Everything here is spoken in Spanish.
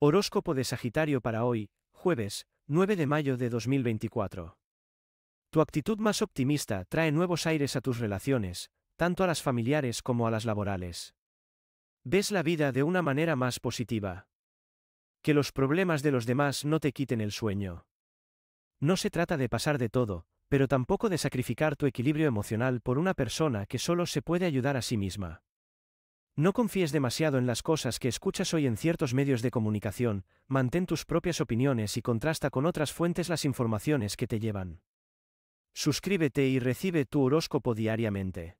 Horóscopo de Sagitario para hoy, jueves, 9 de mayo de 2024. Tu actitud más optimista trae nuevos aires a tus relaciones, tanto a las familiares como a las laborales. Ves la vida de una manera más positiva. Que los problemas de los demás no te quiten el sueño. No se trata de pasar de todo, pero tampoco de sacrificar tu equilibrio emocional por una persona que solo se puede ayudar a sí misma. No confíes demasiado en las cosas que escuchas hoy en ciertos medios de comunicación, mantén tus propias opiniones y contrasta con otras fuentes las informaciones que te llevan. Suscríbete y recibe tu horóscopo diariamente.